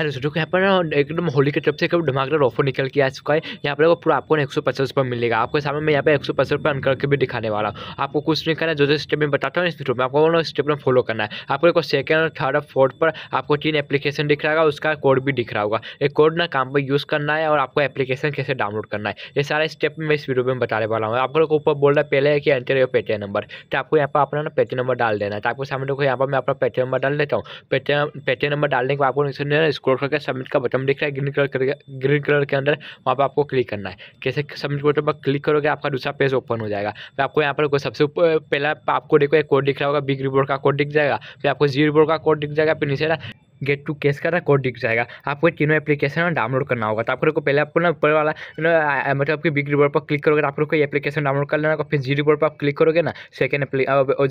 hello दोस्तों यहाँ पर एकदम होली की तरफ से एकदम धमाकेदार ऑफर निकल के आ चुका है यहाँ पर पूरा आपको एक सौ पचास रुपये मिलेगा आपको सामने मैं यहाँ पर एक सौ पचास रुपये अन करके भी दिखाने वाला हूँ आपको कुछ नहीं करना जो जो स्टेप में बताता हूँ इस वीडियो में आपको स्टेप में फॉलो करना है आपको सेकंड और थर्ड और फोर्थ पर आपको तीन एप्लीकेशन दिख रहा होगा उसका कोड भी दिख रहा होगा एक कोड ना काम पर यूज़ करना है और आपको एप्लीकेशन कैसे डाउनलोड करना है ये सारा स्टेप मैं इस वीडियो में बताने वाला हूँ आप लोग ऊपर बोल रहा है पहले है कि एंटर योर पेटीएम नंबर तो आपको यहाँ पर अपना पेटी नंबर डाल देना है तो आपको सामने देखो यहाँ पर मैं अपना पेटी नंबर डाल देता हूँ पेटीएम नंबर डालने के बाद आपको स्कूल स्क्रोल करके सबमिट का बटन दिख रहा है ग्रीन कलर करके ग्रीन कलर के अंदर वहाँ पर आपको क्लिक करना है कैसे सबमिट बटन पर क्लिक करोगे आपका दूसरा पेज ओपन हो जाएगा फिर आपको यहाँ पर सबसे पहला आपको देखो एक कोड दिख रहा होगा बिग रिपोर्ट का कोड दिख जाएगा फिर आपको जी रिपोर्ट का कोड दिख जाएगा फिर नीचे गेट टू केस का कोड दिख जाएगा आपको तीनों एप्लीकेशन डाउनलोड करना होगा तो आप लोग को पहले आपको ना ऊपर वाला ना मतलब कि बिग रिपोर्ट पर क्लिक करोगे तो आप लोग को ये एप्लीकेशन डाउनलोड कर लेना फिर जी रिपोर्ट पर आप क्लिक करोगे ना सेकेंड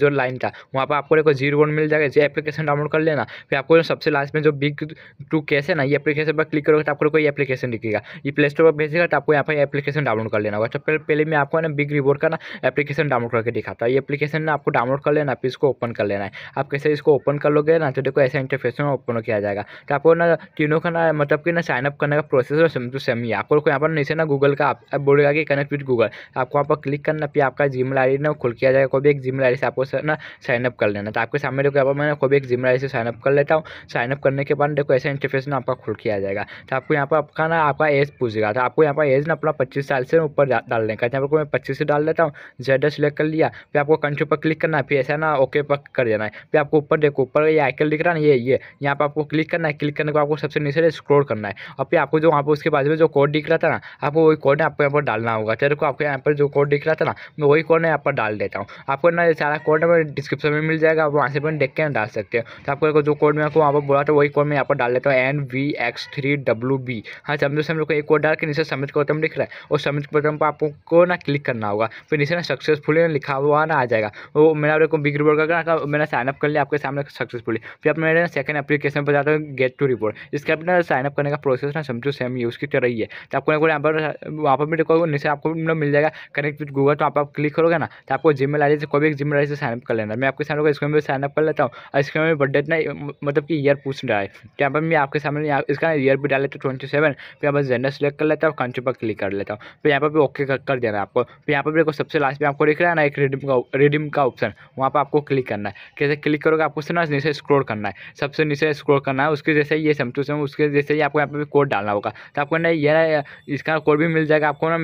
जो लाइन था वहाँ पर आपको देखो जी रिपोर्ट मिल जाएगा जी एप्लीकेशन डाउनलोड कर लेना फिर आपको सबसे लास्ट में जो बिग टू कैश है ना ये एप्लीकेशन पर क्लिक करोगे तो आपको ये एप्लीकेशन दिखेगा ये प्ले स्टोर पर भेजेगा तो आपको यहाँ पर एप्लीकेशन डाउनलोड कर लेना होगा तो पहले मैं आपको ना बिग रिपोर्ट का ना एप्लीकेशन डाउनलोड करके दिखाता हूँ ये एप्लीकेशन ना आपको डाउनलोड कर लेना फिर इसको ओपन कर लेना है आप कैसे इसको ओपन कर लोगे ना तो देखो ऐसा इंटरफेस में ओपन डाउनलोड किया जाएगा तो आपको ना तीनों का ना मतलब कि ना साइनअप करने का प्रोसेस सेम टू सेम ही आपको यहाँ पर नीचे ना गूगल का आप बोलेगा कि कनेक्ट विथ गूगल आपको वहाँ पर क्लिक करना फिर आपका जी मेल ना खुल किया जाएगा कोई भी एक जी मेल से आपको ना साइनअप कर लेना तो आपके सामने देखो यहाँ पर मैंने कोई भी एक जी मेल से साइनअप कर लेता हूँ साइनअप करने के बाद देखो ऐसा इंटरफेस ना आपका खुल किया जाएगा तो आपको यहाँ पर आपका ना आपका एज पूछेगा तो आपको यहाँ पर एज ना अपना पच्चीस साल से ऊपर डालने का यहाँ पर मैं पच्चीस से डाल देता हूँ जेड सेलेक्ट कर लिया फिर आपको कंट्री पर क्लिक करना फिर ऐसा ना ओके पर कर देना है फिर आपको ऊपर देखो ऊपर ये आइकन दिख रहा है ना ये ये यहाँ पर आपको क्लिक करना है क्लिक करने को आपको सबसे नीचे स्क्रोल करना है और फिर आपको जो वहाँ पर उसके बाद में जो कोड दिख रहा था ना आपको वही कोड आपको यहाँ पर डालना होगा चलो को तो आपके यहाँ पर जो कोड दिख रहा था ना मैं वही कोड यहाँ पर डाल देता हूँ आपको ना सारा कोड हमें डिस्क्रिप्शन में मिल जाएगा आप वहाँ से अपन देख के डाल सकते हो तो आपको जो कोड मैं आपको वहाँ पर बोला था वही कोड मैं यहाँ पर डाल देता हूँ N V X three W B हाँ समझो समझो को एक कोड डाल के नीचे समझ का बटन दिख रहा है और सबमिट बटन पर आपको ना क्लिक करना होगा फिर नीचे ना सक्सेसफुली लिखा हुआ ना आ जाएगा वो मेरा बिग रिपोर्ट का मैंने साइनअप कर लिया आपके सामने सक्सेसफुली फिर आप मेरे सेकंड एप्लीकेशन सेम पर जाता है गेट टू रिपोर्ट इसके अपना साइनअप करने का प्रोसेस ना समझो सेम यूज़ की तरह ही है तो आपको ना यहाँ पर वहाँ पर भी देखो नीचे आपको मतलब मिल जाएगा कनेक्ट विथ गूगल तो आप, क्लिक करोगे ना तो आपको मेल आई से कोई भी एक मेल आई से साइनअप कर लेना मैं आपके सामने को इसमें साइनअप कर लेता हूँ और इसके में बर्थडे ना मतलब कि ईयर पूछ रहा है तो यहाँ पर मैं आपके सामने इसका ईयर भी डाल लेता हूँ ट्वेंटी सेवन फिर यहाँ पर जेंडर सेलेक्ट कर लेता हूँ कंट्री पर क्लिक कर लेता हूँ फिर यहाँ पर भी ओके कर देना है आपको फिर यहाँ पर देखो सबसे लास्ट में आपको देख रहा है ना एक रिडीम का रिडीम का ऑप्शन वहाँ पर आपको क्लिक करना है कैसे क्लिक करोगे आपको ना नीचे स्क्रोल करना है सबसे नीचे कोड करना है उसके जैसे ये सेम टू सेम उसके जैसे ही आपको यहाँ पर कोड डालना होगा तो आपको ना ये ना इसका कोड भी मिल जाएगा आपको ना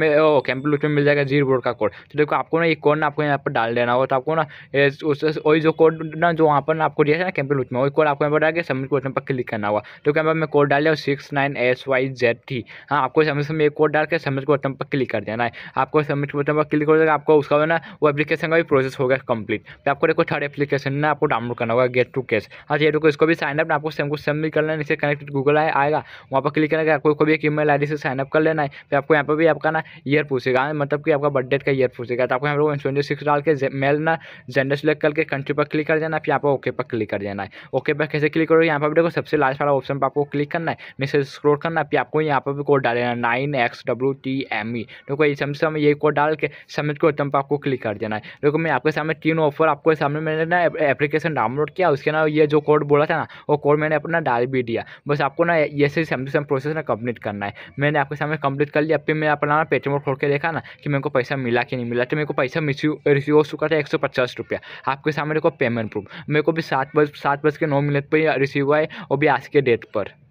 कैंपलूट में मिल जाएगा जीरो बोर्ड का कोड तो देखो आपको ना ये कोड ना आपको यहाँ पर डाल देना होगा तो आपको ना उस वही जो कोड ना जो वहाँ पर आपको दिया था ना कैंपलूट में वही कोड आपको यहाँ पर डाल के सबमिट बटन पर क्लिक करना होगा तो यहाँ पर मैं कोड डाल दिया six nine S Y Z थी हाँ आपको समझ में एक कोड डाल के सबमिट बटन पर क्लिक कर देना है आपको सबमिट बटन पर क्लिक कर देगा आपको उसका ना वो एप्लीकेशन का भी प्रोसेस होगा कंप्लीट तो आपको देखो थर्ड एप्लीकेशन ना आपको डाउनलोड करना होगा गेट टू कैश हाँ तो ये देखो इसको भी साइन अप आपको से हमको सबमिट करना है इसे कनेक्टेड गूगल आए आएगा वहाँ पर क्लिक करना आपको कोई भी एक ईमेल आईडी से साइनअप कर लेना है फिर आपको यहाँ पर भी आपका ना ईयर पूछेगा हाँ, मतलब कि आपका बर्थडेट का ईयर पूछेगा तो आपको यहाँ पर ट्वेंटी सिक्स डाल के मेल ना जेंडर सेलेक्ट करके कंट्री पर क्लिक कर देना फिर यहाँ पर ओके पर क्लिक कर देना है ओके पर कैसे क्लिक करोगे यहाँ पर देखो सबसे लास्ट वाला ऑप्शन पर आपको क्लिक करना है नीचे स्क्रोल करना फिर आपको यहाँ पर भी कोड डाल देना nine X W T M E देखो ये समझ समय यही कोड डाल के सबमिट को उत्तम पर आपको क्लिक कर देना है देखो मैं आपके सामने तीन ऑफर आपको सामने मैंने ना एप्लीकेशन डाउनलोड किया उसके ना ये जो कोड बोला था ना वो कोड और मैंने अपना डाल भी दिया बस आपको ना ये सही टू सम प्रोसेस ना कंप्लीट करना है मैंने आपके सामने कंप्लीट कर लिया फिर मैं अपना पेटीएम खोल के देखा ना कि मेरे को पैसा मिला कि नहीं मिला तो मेरे को पैसा मिस रिसीव हो चुका था एक सौ पचास रुपया आपके सामने देखो पेमेंट प्रूफ मेरे को भी सात बज सात बज के नौ मिनट पर रिसीव हुआ है और भी आज के डेट पर